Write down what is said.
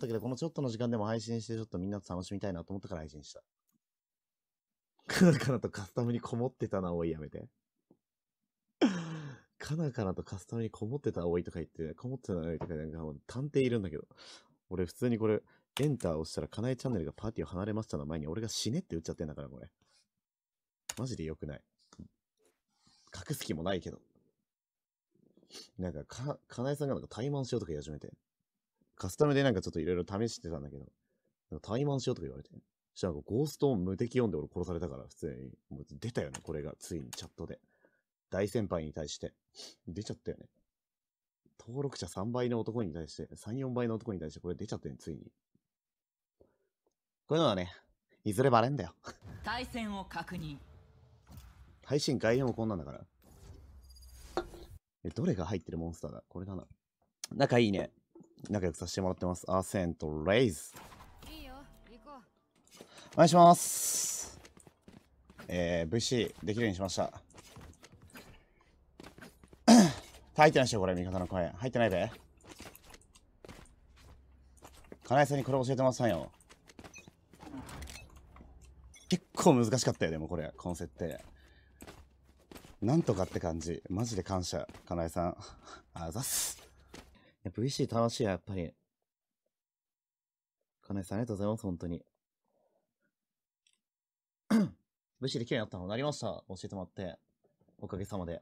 ったけど、このちょっとの時間でも配信して、ちょっとみんなと楽しみたいなと思ったから配信した。かなかなとカスタムにこもってたな、おいやめて。かなかなとカスタムにこもってたい、とか言って、こもってたい、とかなんかもう探偵いるんだけど。俺普通にこれ、エンター押したら、かなえチャンネルがパーティーを離れましたの前に俺が死ねって打っちゃってんだから、これ。マジで良くない。隠す気もないけど。なんか、か、かなえさんがなんか怠慢しようとか言い始めて。カスタムでなんかちょっといろいろ試してたんだけど、なんかしようとか言われて。そしたらゴーストを無敵読んで俺殺されたから、普通に。もう出たよね、これが。ついにチャットで。大先輩に対して。出ちゃったよね。登録者3倍の男に対して、3、4倍の男に対して、これ出ちゃってね、ついに。こういうのはね、いずれバレんだよ。対戦を確認。配信概要もこんなんだから。え、どれが入ってるモンスターだこれだな。仲いいね。仲良くさせてもらってます。アーセント、レイズ。いいよ、行こう。お願いします。えー、VC できるようにしました。入ってないっしょ、これ、味方の声。入ってないべ。金井さんにこれ教えてませんよ。結構難しかったよ、でもこれ、この設定。なんとかって感じ。マジで感謝、金井さん。あざっす。や、VC 楽しいや、やっぱり。金井さんありがとうございます、本当に。VC できるようになったのなりました。教えてもらって。おかげさまで。